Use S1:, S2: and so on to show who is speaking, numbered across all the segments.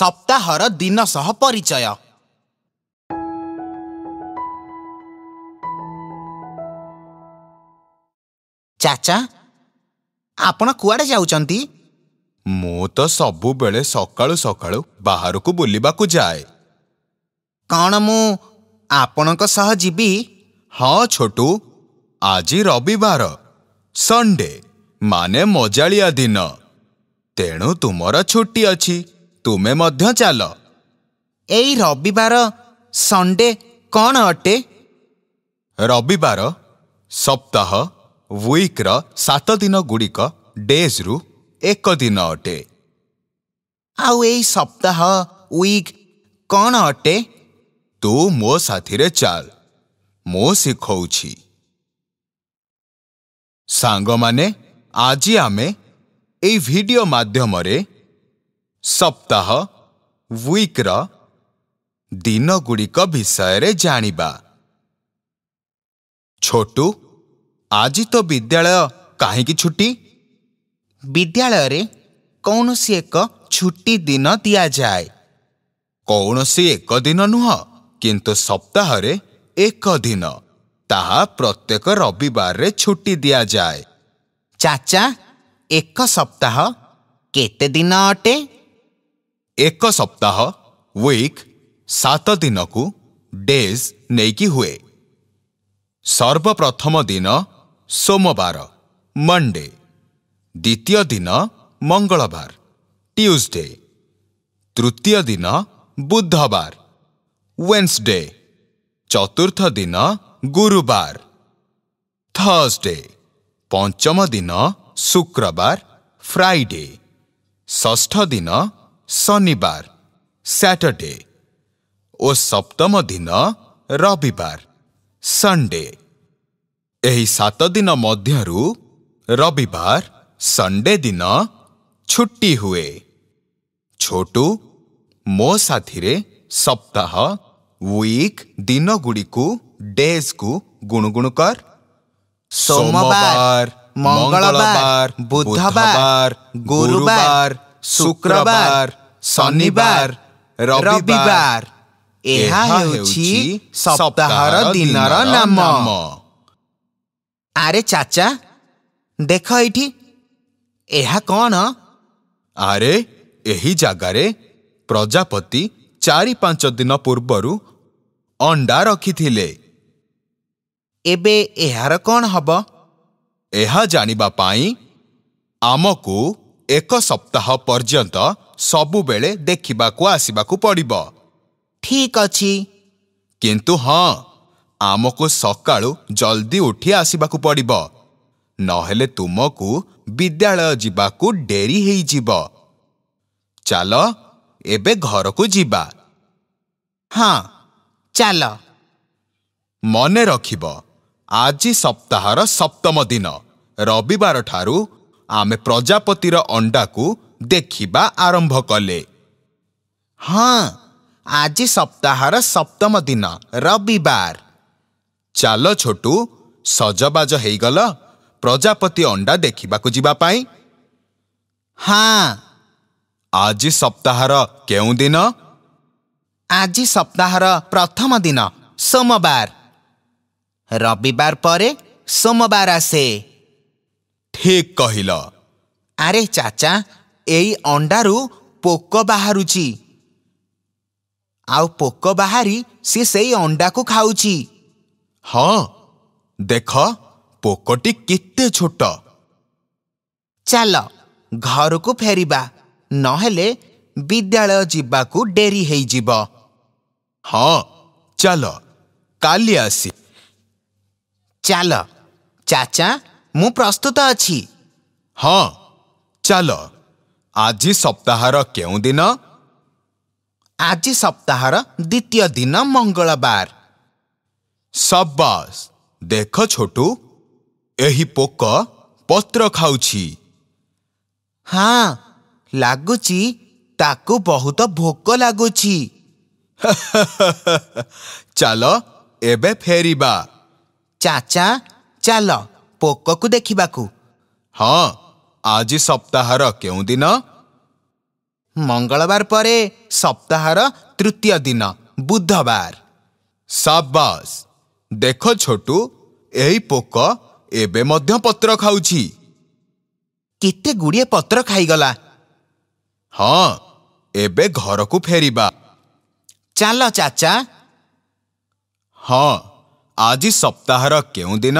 S1: ସପ୍ତାହର ଦିନ ସହ ପରିଚୟ ଚାଚା ଆପଣ କୁଆଡ଼େ ଯାଉଛନ୍ତି ମୁଁ ତ ସବୁବେଳେ ସକାଳୁ ସକାଳୁ ବାହାରକୁ ବୁଲିବାକୁ ଯାଏ କ'ଣ ମୁଁ ଆପଣଙ୍କ ସହ ଯିବି ହଁ ଛୋଟୁ ଆଜି ରବିବାର ସଣ୍ଡେ ମାନେ ମଜାଳିଆ ଦିନ ତେଣୁ ତୁମର ଛୁଟି ଅଛି ତୁମେ ମଧ୍ୟ ଚାଲ ଏଇ ରବିବାର ସଣ୍ଡେ କ'ଣ ଅଟେ ରବିବାର ସପ୍ତାହ ୱିକ୍ର ସାତ ଦିନଗୁଡ଼ିକ ଡେଜ୍ରୁ ଏକ ଦିନ ଅଟେ ଆଉ ଏଇ ସପ୍ତାହ ୱିକ୍ କ'ଣ ଅଟେ ତୁ ମୋ ସାଥିରେ ଚାଲ ମୁଁ ଶିଖଉଛି ସାଙ୍ଗମାନେ ଆଜି ଆମେ ଏଇ ଭିଡିଓ ମାଧ୍ୟମରେ ସପ୍ତାହ ୱିକ୍ର ଦିନଗୁଡ଼ିକ ବିଷୟରେ ଜାଣିବା ଛୋଟୁ ଆଜି ତ ବିଦ୍ୟାଳୟ କାହିଁକି ଛୁଟି ବିଦ୍ୟାଳୟରେ କୌଣସି ଏକ ଛୁଟି ଦିନ ଦିଆଯାଏ କୌଣସି ଏକ ଦିନ ନୁହଁ କିନ୍ତୁ ସପ୍ତାହରେ ଏକ ଦିନ ତାହା ପ୍ରତ୍ୟେକ ରବିବାରରେ ଛୁଟି ଦିଆଯାଏ ଚାଚା ଏକ ସପ୍ତାହ କେତେ ଦିନ ଅଟେ ଏକ ସପ୍ତାହ ୱିକ୍ ସାତ ଦିନକୁ ଡେଜ୍ ନେଇକି ହୁଏ ସର୍ବପ୍ରଥମ ଦିନ ସୋମବାର ମଣ୍ଡେ ଦ୍ୱିତୀୟ ଦିନ ମଙ୍ଗଳବାର ଟ୍ୟୁଜଡେ ତୃତୀୟ ଦିନ ବୁଧବାର ୱେନ୍ସଡେ ଚତୁର୍ଥ ଦିନ ଗୁରୁବାର ଥର୍ସଡେ ପଞ୍ଚମ ଦିନ ଶୁକ୍ରବାର ଫ୍ରାଇଡେ ଷଷ୍ଠ ଦିନ ଶନିବାର ସ୍ୟାଟରଡେ ଓ ସପ୍ତମ ଦିନ ରବିବାର ସଣ୍ଡେ ଏହି ସାତ ଦିନ ମଧ୍ୟରୁ ରବିବାର ସଣ୍ଡେ ଦିନ ଛୁଟି ହୁଏ ଛୋଟୁ ମୋ ସାଥିରେ ସପ୍ତାହ ୱିକ୍ ଦିନଗୁଡ଼ିକୁ ଡେଜ୍କୁ ଗୁଣୁଗୁଣୁ କର ସୋମବାର ମଙ୍ଗଳବାର ବୁଧବାର ଗୁରୁବାର ଶୁକ୍ରବାର ଶନିବାର ରବିବାର ଏହା ହେଉଛି ସପ୍ତାହର ଦିନର ନାମ ଆରେ ଚାଚା ଦେଖ ଏଇଠି ଏହା କ'ଣ ଆରେ ଏହି ଜାଗାରେ ପ୍ରଜାପତି ଚାରି ପାଞ୍ଚ ଦିନ ପୂର୍ବରୁ ଅଣ୍ଡା ରଖିଥିଲେ ଏବେ ଏହାର କ'ଣ ହେବ ଏହା ଜାଣିବା ପାଇଁ ଆମକୁ ଏକ ସପ୍ତାହ ପର୍ଯ୍ୟନ୍ତ ସବୁବେଳେ ଦେଖିବାକୁ ଆସିବାକୁ ପଡ଼ିବ ଠିକ୍ ଅଛି କିନ୍ତୁ ହଁ ଆମକୁ ସକାଳୁ ଜଲ୍ଦି ଉଠି ଆସିବାକୁ ପଡ଼ିବ ନହେଲେ ତୁମକୁ ବିଦ୍ୟାଳୟ ଯିବାକୁ ଡେରି ହେଇଯିବ ଚାଲ ଏବେ ଘରକୁ ଯିବା ହଁ ଚାଲ ମନେ ରଖିବ ଆଜି ସପ୍ତାହର ସପ୍ତମ ଦିନ ରବିବାର ଠାରୁ ଆମେ ପ୍ରଜାପତିର ଅଣ୍ଡାକୁ देखिबा आरंभ कले हाँ, आज सप्ताहर सप्तम दिन रबिबार चालो छोटु सजबाजै हेगलो प्रजापति अंडा देखिबा को जिबा पाई हां आज सप्ताहर केउ दिन आज सप्ताहर प्रथम दिन सोमबार रबिबार परे सोमबारा से ठीक कहिलो अरे चाचा ଏଇ ଅଣ୍ଡାରୁ ପୋକ ବାହାରୁଛି ଆଉ ପୋକ ବାହାରି ସିଏ ସେଇ ଅଣ୍ଡାକୁ ଖାଉଛି ହଁ ଦେଖ ପୋକଟି କେତେ ଛୋଟ ଚାଲ ଘରକୁ ଫେରିବା ନହେଲେ ବିଦ୍ୟାଳୟ ଯିବାକୁ ଡେରି ହେଇଯିବ ହଁ ଚାଲ କାଲି ଆସି ଚାଲ ଚାଚା ମୁଁ ପ୍ରସ୍ତୁତ ଅଛି ହଁ ଚାଲ ଆଜି ସପ୍ତାହର କେଉଁ ଦିନ ଆଜି ସପ୍ତାହର ଦ୍ୱିତୀୟ ଦିନ ମଙ୍ଗଳବାର ସବାସ୍ ଦେଖ ଛୋଟୁ ଏହି ପୋକ ପତ୍ର ଖାଉଛି ହଁ ଲାଗୁଛି ତାକୁ ବହୁତ ଭୋକ ଲାଗୁଛି ଚାଲ ଏବେ ଫେରିବା ଚାଚା ଚାଲ ପୋକକୁ ଦେଖିବାକୁ ହଁ ଆଜି ସପ୍ତାହର କେଉଁ ଦିନ ମଙ୍ଗଳବାର ପରେ ସପ୍ତାହର ତୃତୀୟ ଦିନ ବୁଧବାର ସାବାସ୍ ଦେଖ ଛୋଟୁ ଏହି ପୋକ ଏବେ ମଧ୍ୟ ପତ୍ର ଖାଉଛି କେତେ ଗୁଡ଼ିଏ ପତ୍ର ଖାଇଗଲା ହଁ ଏବେ ଘରକୁ ଫେରିବା ଚାଲ ଚାଚା ହଁ ଆଜି ସପ୍ତାହର କେଉଁ ଦିନ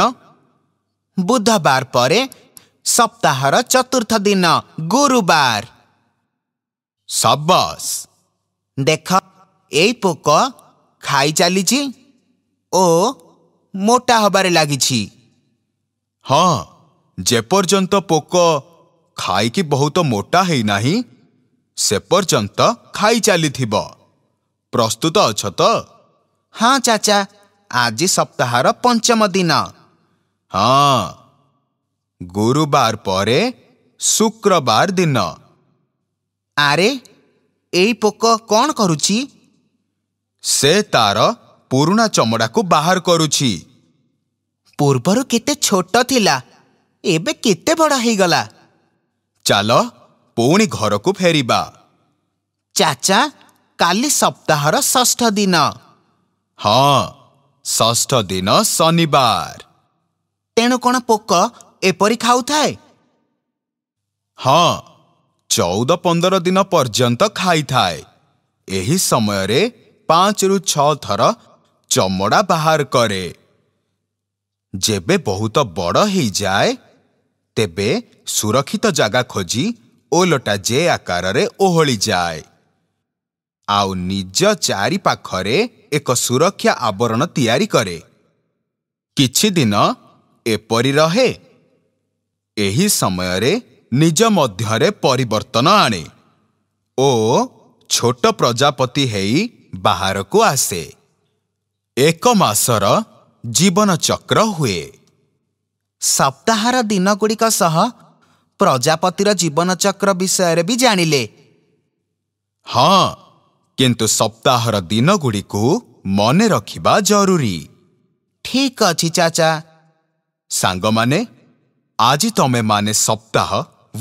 S1: ବୁଧବାର ପରେ ସପ୍ତାହର ଚତୁର୍ଥ ଦିନ ଗୁରୁବାର ସବସ୍ ଦେଖ ଏଇ ପୋକ ଖାଇ ଚାଲିଛି ଓ ମୋଟା ହେବାରେ ଲାଗିଛି ହଁ ଯେପର୍ଯ୍ୟନ୍ତ ପୋକ ଖାଇକି ବହୁତ ମୋଟା ହେଇନାହିଁ ସେପର୍ଯ୍ୟନ୍ତ ଖାଇ ଚାଲିଥିବ ପ୍ରସ୍ତୁତ ଅଛ ତ ହଁ ଚାଚା ଆଜି ସପ୍ତାହର ପଞ୍ଚମ ଦିନ ହଁ ଗୁରୁବାର ପରେ ଶୁକ୍ରବାର ଦିନ ଆରେ ଏଇ ପୋକ କ'ଣ କରୁଛି ସେ ତାର ପୁରୁଣା ଚମଡ଼ାକୁ ବାହାର କରୁଛି ପୂର୍ବରୁ କେତେ ଛୋଟ ଥିଲା ଏବେ କେତେ ବଡ଼ ହେଇଗଲା ଚାଲ ପୁଣି ଘରକୁ ଫେରିବା ଚାଚା କାଲି ସପ୍ତାହର ଷଷ୍ଠ ଦିନ ହଁ ଷଷ୍ଠ ଦିନ ଶନିବାର ତେଣୁ କ'ଣ ପୋକ ଏପରି ଖାଉଥାଏ ହଁ ଚଉଦ ପନ୍ଦର ଦିନ ପର୍ଯ୍ୟନ୍ତ ଖାଇଥାଏ ଏହି ସମୟରେ ପାଞ୍ଚରୁ ଛଅ ଥର ଚମଡ଼ା ବାହାର କରେ ଯେବେ ବହୁତ ବଡ଼ ହେଇଯାଏ ତେବେ ସୁରକ୍ଷିତ ଜାଗା ଖୋଜି ଓଲଟା ଯେ ଆକାରରେ ଓହଳିଯାଏ ଆଉ ନିଜ ଚାରିପାଖରେ ଏକ ସୁରକ୍ଷା ଆବରଣ ତିଆରି କରେ କିଛି ଦିନ ଏପରି ରହେ ଏହି ସମୟରେ ନିଜ ମଧ୍ୟରେ ପରିବର୍ତ୍ତନ ଆଣେ ଓ ଛୋଟ ପ୍ରଜାପତି ହେଇ ବାହାରକୁ ଆସେ ଏକ ମାସର ଜୀବନଚକ୍ର ହୁଏ ସପ୍ତାହର ଦିନଗୁଡ଼ିକ ସହ ପ୍ରଜାପତିର ଜୀବନଚକ୍ର ବିଷୟରେ ବି ଜାଣିଲେ ହଁ କିନ୍ତୁ ସପ୍ତାହର ଦିନଗୁଡ଼ିକୁ ମନେ ରଖିବା ଜରୁରୀ ଠିକ୍ ଅଛି ଚାଚା ସାଙ୍ଗମାନେ आज माने सप्ताह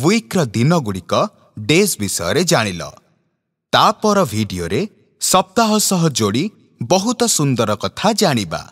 S1: विक्र गुडिक डेज विषय जाँलो तर भिडियो सह जोडि बहुत सुन्दर कथा जानिबा।